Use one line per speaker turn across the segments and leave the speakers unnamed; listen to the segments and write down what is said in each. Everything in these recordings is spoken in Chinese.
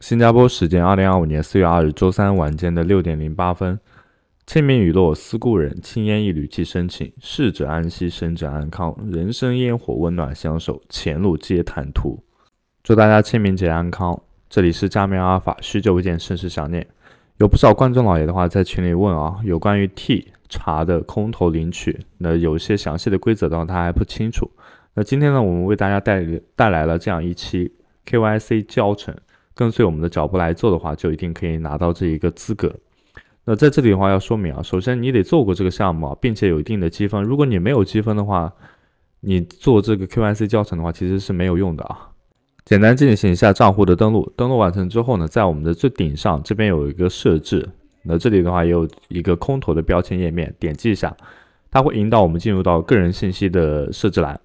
新加坡时间二零二五年四月二日周三晚间的六点零八分，清明雨落思故人，轻烟一缕寄深情。逝者安息，生者安康，人生烟火温暖相守，前路皆坦途。祝大家清明节安康！这里是加冕阿尔法，许久未见，甚是想念。有不少观众老爷的话在群里问啊，有关于 T 茶的空头领取，那有一些详细的规则话他还不清楚。那今天呢，我们为大家带带来了这样一期 KYC 教程。跟随我们的脚步来做的话，就一定可以拿到这一个资格。那在这里的话要说明啊，首先你得做过这个项目啊，并且有一定的积分。如果你没有积分的话，你做这个 QIC 教程的话其实是没有用的啊。简单进行一下账户的登录，登录完成之后呢，在我们的最顶上这边有一个设置，那这里的话也有一个空投的标签页面，点击一下，它会引导我们进入到个人信息的设置栏。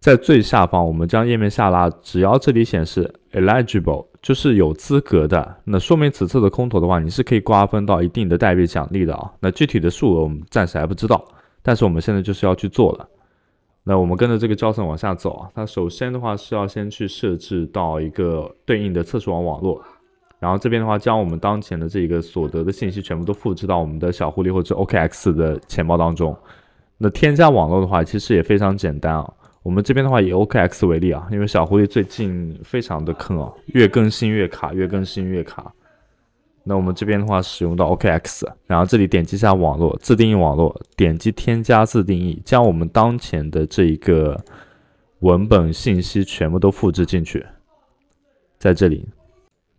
在最下方，我们将页面下拉，只要这里显示 Eligible。就是有资格的，那说明此次的空投的话，你是可以瓜分到一定的代币奖励的啊。那具体的数额我们暂时还不知道，但是我们现在就是要去做了。那我们跟着这个教程往下走啊。那首先的话是要先去设置到一个对应的测试网网络，然后这边的话将我们当前的这个所得的信息全部都复制到我们的小狐狸或者 OKX 的钱包当中。那添加网络的话，其实也非常简单啊。我们这边的话，以 OKX 为例啊，因为小狐狸最近非常的坑啊，越更新越卡，越更新越卡。那我们这边的话，使用到 OKX，然后这里点击一下网络，自定义网络，点击添加自定义，将我们当前的这一个文本信息全部都复制进去，在这里。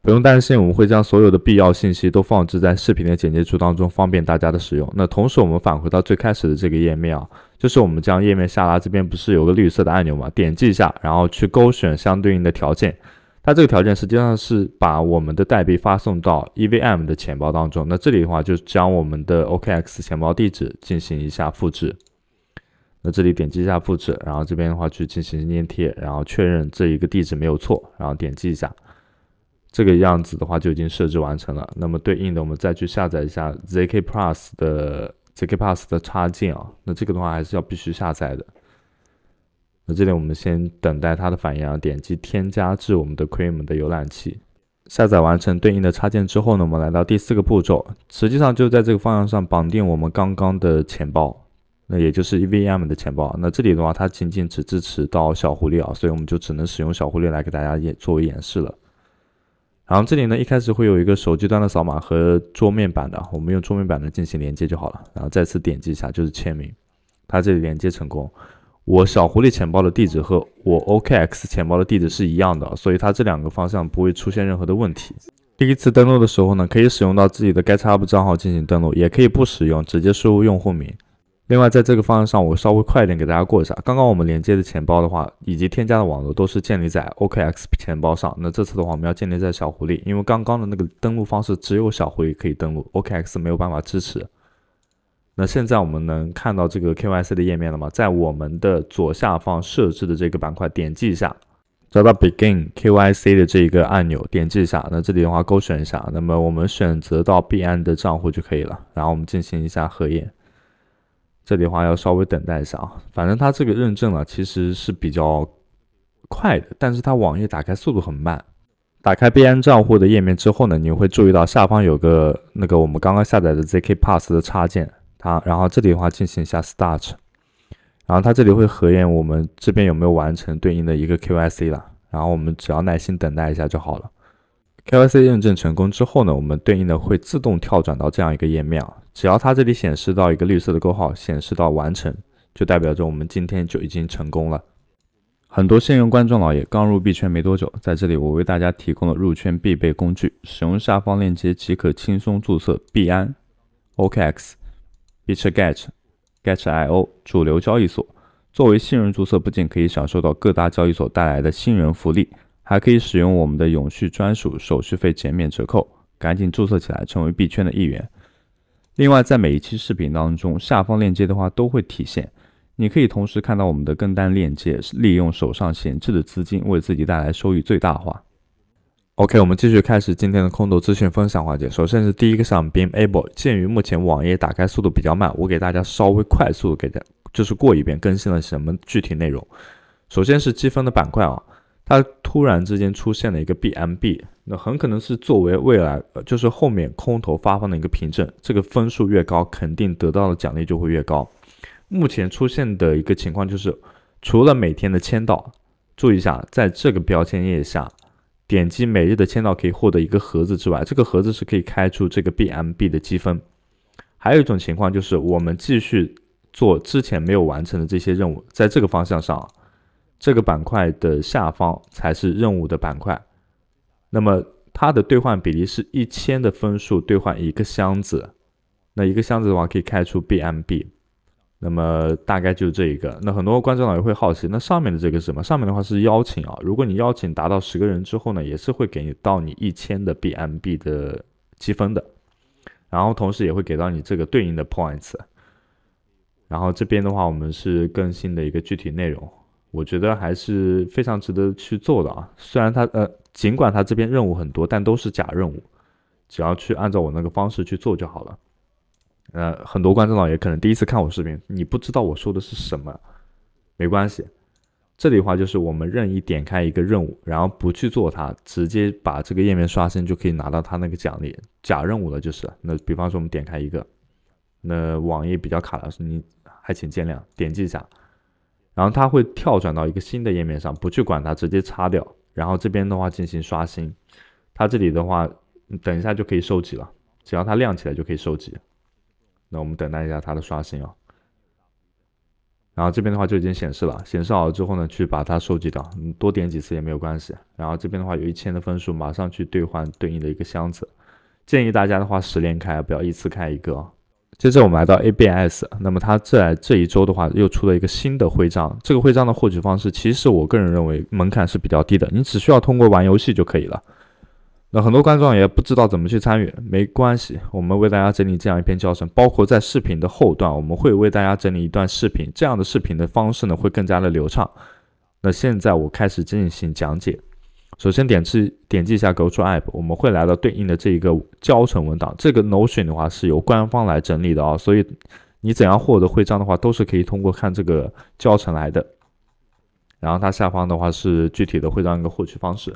不用担心，我们会将所有的必要信息都放置在视频的简介处当中，方便大家的使用。那同时，我们返回到最开始的这个页面啊，就是我们将页面下拉，这边不是有个绿色的按钮吗？点击一下，然后去勾选相对应的条件。它这个条件实际上是把我们的代币发送到 EVM 的钱包当中。那这里的话，就将我们的 OKX 钱包地址进行一下复制。那这里点击一下复制，然后这边的话去进行粘贴，然后确认这一个地址没有错，然后点击一下。这个样子的话就已经设置完成了。那么对应的，我们再去下载一下 zkplus 的 zkplus 的插件啊。那这个的话还是要必须下载的。那这里我们先等待它的反应，啊，点击添加至我们的 c r e a m 的浏览器。下载完成对应的插件之后呢，我们来到第四个步骤，实际上就在这个方向上绑定我们刚刚的钱包，那也就是 EVM 的钱包。那这里的话，它仅仅只支持到小狐狸啊，所以我们就只能使用小狐狸来给大家作为演示了。然后这里呢，一开始会有一个手机端的扫码和桌面版的，我们用桌面版的进行连接就好了。然后再次点击一下就是签名，它这里连接成功。我小狐狸钱包的地址和我 OKX 钱包的地址是一样的，所以它这两个方向不会出现任何的问题。第一次登录的时候呢，可以使用到自己的 GetUp 账号进行登录，也可以不使用，直接输入用户名。另外，在这个方案上，我稍微快一点给大家过一下。刚刚我们连接的钱包的话，以及添加的网络都是建立在 OKX 钱包上。那这次的话，我们要建立在小狐狸，因为刚刚的那个登录方式只有小狐狸可以登录，OKX 没有办法支持。那现在我们能看到这个 KYC 的页面了吗？在我们的左下方设置的这个板块，点击一下，找到 Begin KYC 的这一个按钮，点击一下。那这里的话，勾选一下。那么我们选择到 b 案的账户就可以了。然后我们进行一下核验。这里话要稍微等待一下啊，反正它这个认证啊，其实是比较快的，但是它网页打开速度很慢。打开币安账户的页面之后呢，你会注意到下方有个那个我们刚刚下载的 ZK Pass 的插件，它然后这里的话进行一下 Start，然后它这里会核验我们这边有没有完成对应的一个 KYC 了，然后我们只要耐心等待一下就好了。KYC 认证成功之后呢，我们对应的会自动跳转到这样一个页面啊，只要它这里显示到一个绿色的勾号，显示到完成，就代表着我们今天就已经成功了。很多新人观众老爷刚入币圈没多久，在这里我为大家提供了入圈必备工具，使用下方链接即可轻松注册币安、OKX、Bitget、g e t i o 主流交易所。作为新人注册，不仅可以享受到各大交易所带来的新人福利。还可以使用我们的永续专属手续费减免折扣，赶紧注册起来，成为币圈的一员。另外，在每一期视频当中，下方链接的话都会体现，你可以同时看到我们的跟单链接，利用手上闲置的资金，为自己带来收益最大化。OK，我们继续开始今天的空头资讯分享环节。首先是第一个项 b 宾 Able，鉴于目前网页打开速度比较慢，我给大家稍微快速给的就是过一遍更新了什么具体内容。首先是积分的板块啊。它突然之间出现了一个 BMB，那很可能是作为未来，就是后面空头发放的一个凭证。这个分数越高，肯定得到的奖励就会越高。目前出现的一个情况就是，除了每天的签到，注意一下，在这个标签页下点击每日的签到可以获得一个盒子之外，这个盒子是可以开出这个 BMB 的积分。还有一种情况就是，我们继续做之前没有完成的这些任务，在这个方向上。这个板块的下方才是任务的板块，那么它的兑换比例是一千的分数兑换一个箱子，那一个箱子的话可以开出 BMB，那么大概就是这一个。那很多观众老爷会好奇，那上面的这个是什么？上面的话是邀请啊，如果你邀请达到十个人之后呢，也是会给你到你一千的 BMB 的积分的，然后同时也会给到你这个对应的 points，然后这边的话我们是更新的一个具体内容。我觉得还是非常值得去做的啊！虽然他呃，尽管他这边任务很多，但都是假任务，只要去按照我那个方式去做就好了。呃，很多观众老爷可能第一次看我视频，你不知道我说的是什么，没关系。这里的话就是我们任意点开一个任务，然后不去做它，直接把这个页面刷新，就可以拿到它那个奖励。假任务的就是，那比方说我们点开一个，那网页比较卡了，你还请见谅，点击一下。然后它会跳转到一个新的页面上，不去管它，直接擦掉。然后这边的话进行刷新，它这里的话，等一下就可以收集了，只要它亮起来就可以收集。那我们等待一下它的刷新啊。然后这边的话就已经显示了，显示好了之后呢，去把它收集掉。你多点几次也没有关系。然后这边的话有一千的分数，马上去兑换对应的一个箱子。建议大家的话十连开，不要一次开一个。接着我们来到 ABS，那么它在这一周的话又出了一个新的徽章，这个徽章的获取方式，其实我个人认为门槛是比较低的，你只需要通过玩游戏就可以了。那很多观众也不知道怎么去参与，没关系，我们为大家整理这样一篇教程，包括在视频的后段，我们会为大家整理一段视频，这样的视频的方式呢会更加的流畅。那现在我开始进行讲解。首先点击点击一下 GoTo App，我们会来到对应的这一个教程文档。这个 Notion 的话是由官方来整理的啊，所以你怎样获得徽章的话，都是可以通过看这个教程来的。然后它下方的话是具体的徽章一个获取方式。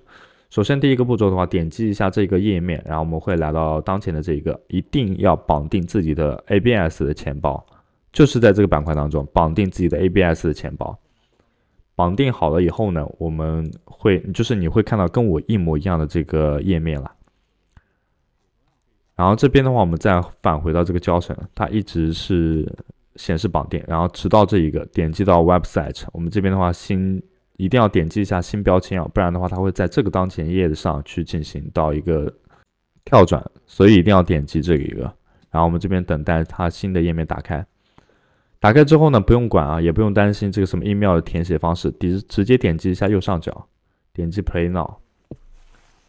首先第一个步骤的话，点击一下这个页面，然后我们会来到当前的这一个，一定要绑定自己的 ABS 的钱包，就是在这个板块当中绑定自己的 ABS 的钱包。绑定好了以后呢，我们会就是你会看到跟我一模一样的这个页面了。然后这边的话，我们再返回到这个教程，它一直是显示绑定，然后直到这一个点击到 website，我们这边的话新一定要点击一下新标签啊，不然的话它会在这个当前页面上去进行到一个跳转，所以一定要点击这一个。然后我们这边等待它新的页面打开。打开之后呢，不用管啊，也不用担心这个什么 email 的填写方式，直直接点击一下右上角，点击 Play Now，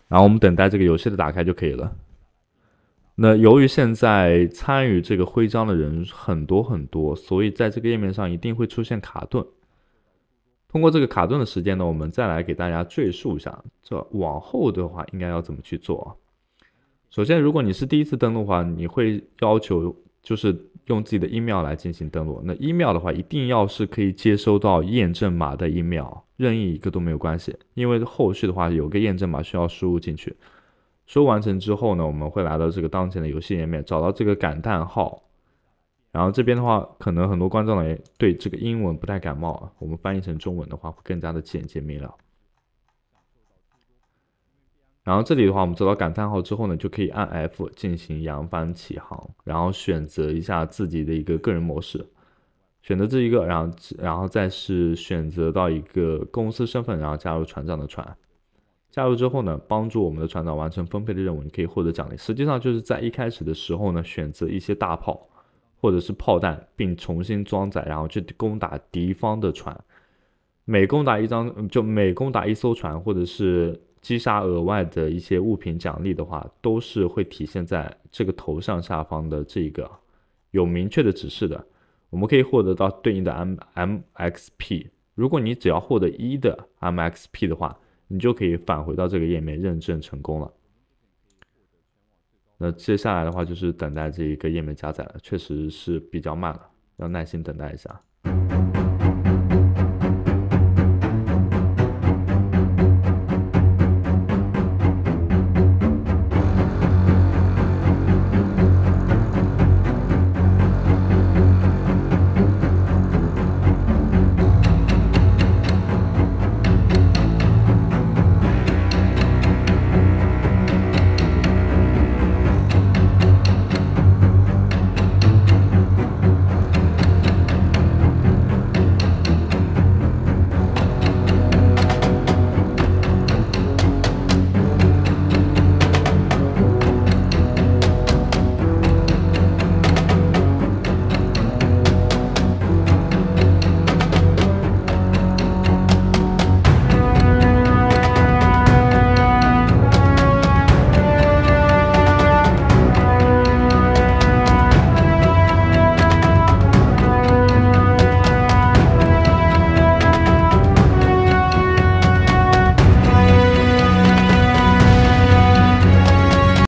然后我们等待这个游戏的打开就可以了。那由于现在参与这个徽章的人很多很多，所以在这个页面上一定会出现卡顿。通过这个卡顿的时间呢，我们再来给大家赘述一下，这往后的话应该要怎么去做。首先，如果你是第一次登录的话，你会要求。就是用自己的 email 来进行登录。那 email 的话，一定要是可以接收到验证码的 email，任意一个都没有关系。因为后续的话有个验证码需要输入进去，输完成之后呢，我们会来到这个当前的游戏页面，找到这个感叹号。然后这边的话，可能很多观众也对这个英文不太感冒，我们翻译成中文的话会更加的简洁明了。然后这里的话，我们走到感叹号之后呢，就可以按 F 进行扬帆起航，然后选择一下自己的一个个人模式，选择这一个，然后然后再是选择到一个公司身份，然后加入船长的船。加入之后呢，帮助我们的船长完成分配的任务，你可以获得奖励。实际上就是在一开始的时候呢，选择一些大炮或者是炮弹，并重新装载，然后去攻打敌方的船。每攻打一张就每攻打一艘船，或者是。击杀额外的一些物品奖励的话，都是会体现在这个头像下方的这一个有明确的指示的。我们可以获得到对应的 M MXP。如果你只要获得一的 MXP 的话，你就可以返回到这个页面认证成功了。那接下来的话就是等待这一个页面加载了，确实是比较慢了，要耐心等待一下。